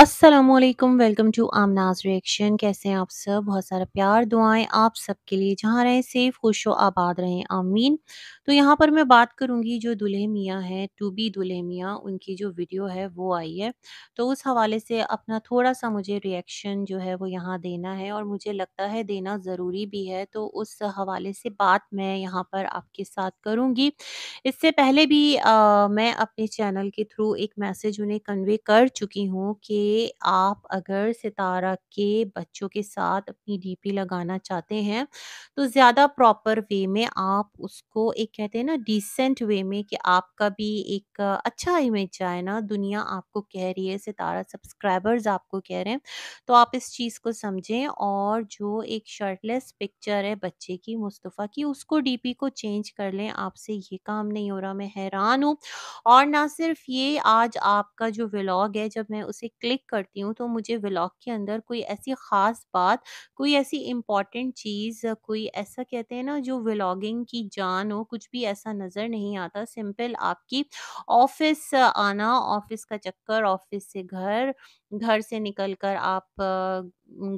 Aslam welcome to Amnaj reaction कैसे हैं आप सब बहुत सारा प्यार दुआएं आप सब के लिए जहाँ रहें सेफ खुश हो आबाद रहें आमीन तो यहाँ पर मैं बात करूँगी जो दुल्हे मियाँ हैं टू बी दुल्हे मियाँ उनकी जो वीडियो है वो आई है तो उस हवाले से अपना थोड़ा सा मुझे रिएक्शन जो है वो यहाँ देना है और मुझे लगता है देना ज़रूरी भी है तो उस हवाले से बात मैं यहाँ पर आपके साथ करूँगी इससे पहले भी आ, मैं अपने चैनल के थ्रू एक मैसेज उन्हें कन्वे कर चुकी हूँ कि आप अगर सितारा के बच्चों के साथ अपनी डीपी लगाना चाहते हैं, तो ज़्यादा प्रॉपर वे में आप उसको एक कहते हैं ना डिसेंट वे में कि आपका भी एक अच्छा इमेज जाए ना, दुनिया आपको कह रही है, सितारा सब्सक्राइबर्स आपको कह रहे हैं, तो आप इस चीज़ को समझें और जो एक शर्टलेस पिक्चर है बच्चे की मुस्तफ़ा की, उसको डी को चेंज कर लें, आपसे ये काम नहीं हो रहा, मैं हैरान हूँ और ना सिर्फ ये आज आपका जो व्लॉग है, जब मैं उसे क्लिक क्लिक करती हूँ तो मुझे व्लॉग के अंदर कोई ऐसी ख़ास बात कोई ऐसी इम्पॉर्टेंट चीज़ कोई ऐसा कहते हैं ना जो व्लॉगिंग की जान हो कुछ भी ऐसा नज़र नहीं आता सिंपल आपकी ऑफिस आना ऑफिस का चक्कर ऑफिस से घर घर से निकलकर आप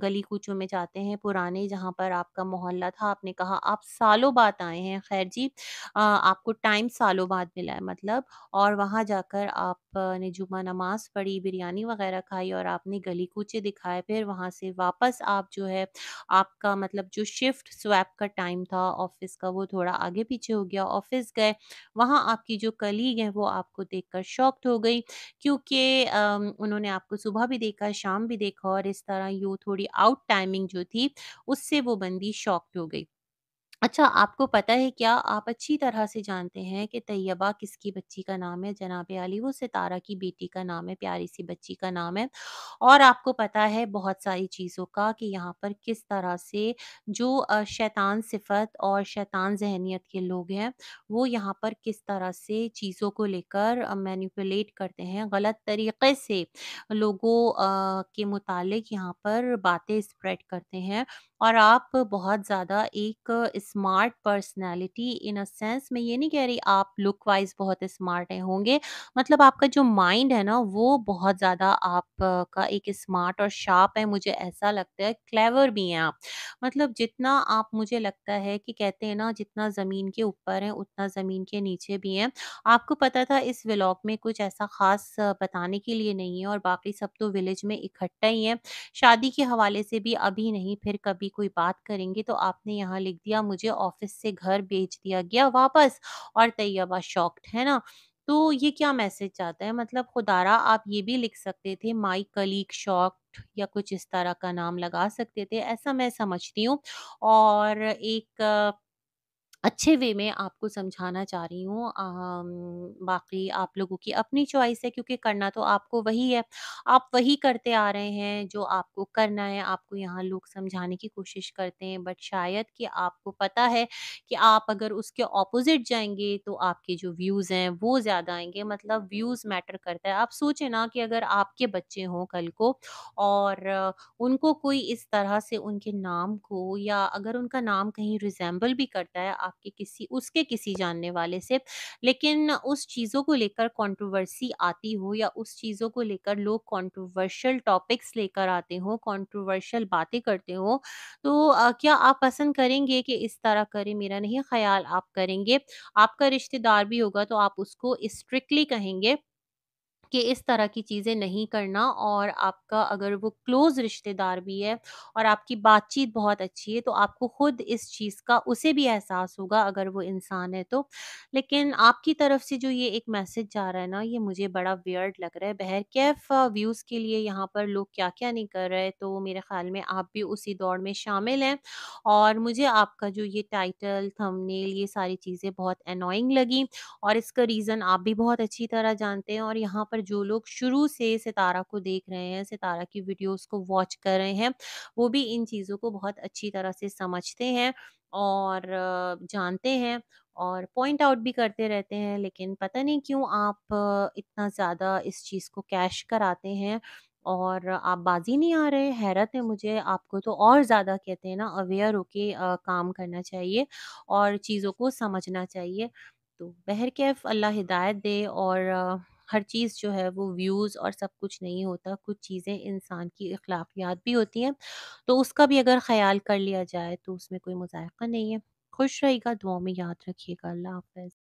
गली कूचों में जाते हैं पुराने जहाँ पर आपका मोहल्ला था आपने कहा आप सालों बाद आए हैं खैर जी आपको टाइम सालों बाद मिला है मतलब और वहाँ जाकर आपने जुमा नमाज़ पढ़ी बिरयानी वगैरह खाई और आपने गली कूचे दिखाए फिर वहाँ से वापस आप जो है आपका मतलब जो शिफ्ट स्वैप का टाइम था ऑफिस का वो थोड़ा आगे पीछे हो गया ऑफिस गए वहाँ आपकी जो कलीग है वो आपको देखकर शॉक्ड हो गई क्योंकि उन्होंने आपको सुबह भी देखा शाम भी देखा और इस तरह यूथ थोड़ी आउट टाइमिंग जो थी उससे वो बंदी शॉक्ड हो गई अच्छा, आपको पता है क्या आप अच्छी तरह से जानते हैं कि तैयबा किसकी बच्ची का नाम है? जनाब अली वो सितारा की बेटी का नाम है, प्यारी-सी बच्ची का नाम है। और आपको पता है बहुत सारी चीज़ों का कि यहाँ पर किस तरह से जो शैतान सिफ़त और शैतान जहनीत के लोग हैं, वो यहाँ पर किस तरह से चीज़ों को लेकर मैनिपुलेट करते हैं, गलत तरीक़े से लोगों के मुतालिक यहाँ पर बातें स्प्रेड करते हैं। और आप बहुत ज़्यादा एक smart personality in a sense मैं ये नहीं कह रही आप लुक वाइज बहुत स्मार्ट होंगे मतलब आपका जो माइंड है ना वो बहुत ज़्यादा आपका एक स्मार्ट और शार्प है मुझे ऐसा लगता है क्लेवर भी हैं आप मतलब जितना आप मुझे लगता है कि कहते हैं ना जितना ज़मीन के ऊपर हैं उतना ज़मीन के नीचे भी हैं आपको पता था इस व्लॉग में कुछ ऐसा ख़ास बताने के लिए नहीं है और बाकी सब तो विलेज में इकट्ठा ही हैं शादी के हवाले से भी अभी नहीं फिर कभी कोई बात करेंगे तो आपने यहाँ लिख दिया मुझे मुझे ऑफिस से घर भेज दिया गया वापस और तैयबा शॉक्ड है ना तो ये क्या मैसेज चाहता है मतलब खुदारा आप ये भी लिख सकते थे माई कलीग शॉक्ड या कुछ इस तरह का नाम लगा सकते थे ऐसा मैं समझती हूँ और एक अच्छे वे में आपको समझाना चाह रही हूँ बाकी आप लोगों की अपनी चॉइस है क्योंकि करना तो आपको वही है आप वही करते आ रहे हैं जो आपको करना है आपको यहाँ लोग समझाने की कोशिश करते हैं बट शायद कि आपको पता है कि आप अगर उसके ऑपोजिट जाएंगे तो आपके जो व्यूज़ हैं वो ज़्यादा आएंगे मतलब व्यूज़ मैटर करता है आप सोचें ना कि अगर आपके बच्चे हों कल को और उनको कोई इस तरह से उनके नाम को या अगर उनका नाम कहीं रिजेंबल भी करता है आप आपके किसी उसके किसी जानने वाले से लेकिन उस चीज़ों को लेकर कंट्रोवर्सी आती हो या उस चीज़ों को लेकर लोग कंट्रोवर्शियल टॉपिक्स लेकर आते हो कंट्रोवर्शियल बातें करते हो तो आ, क्या आप पसंद करेंगे कि इस तरह करें मेरा नहीं ख्याल आप करेंगे आपका रिश्तेदार भी होगा तो आप उसको स्ट्रिक्टली कहेंगे कि इस तरह की चीज़ें नहीं करना और आपका अगर वो क्लोज़ रिश्तेदार भी है और आपकी बातचीत बहुत अच्छी है तो आपको खुद इस चीज़ का उसे भी एहसास होगा अगर वो इंसान है तो लेकिन आपकी तरफ से जो ये एक मैसेज जा रहा है ना ये मुझे बड़ा वियर्ड लग रहा है बहर कैफ़ व्यूज़ के लिए यहाँ पर लोग क्या क्या नहीं कर रहे तो मेरे ख्याल में आप भी उसी दौड़ में शामिल हैं और मुझे आपका जो ये टाइटल थंबनेल ये सारी चीज़ें बहुत अनोइंग लगी और इसका रीज़न आप भी बहुत अच्छी तरह जानते हैं और यहाँ पर जो लोग शुरू से सितारा को देख रहे हैं सितारा की वीडियोस को वॉच कर रहे हैं वो भी इन चीज़ों को बहुत अच्छी तरह से समझते हैं और जानते हैं और पॉइंट आउट भी करते रहते हैं लेकिन पता नहीं क्यों आप इतना ज़्यादा इस चीज़ को कैश कराते हैं और आप बाजी नहीं आ रहे हैरत है मुझे आपको तो और ज़्यादा कहते हैं ना अवेयर होके काम करना चाहिए और चीज़ों को समझना चाहिए तो बहर कैफ अल्लाह हिदायत दे और हर चीज़ जो है वो व्यूज़ और सब कुछ नहीं होता कुछ चीज़ें इंसान की अख़लाक़ियात भी होती हैं तो उसका भी अगर ख़्याल कर लिया जाए तो उसमें कोई मज़ाक़ा नहीं है खुश रहेगा दुआ में याद रखिएगा अल्लाह हाफ़िज़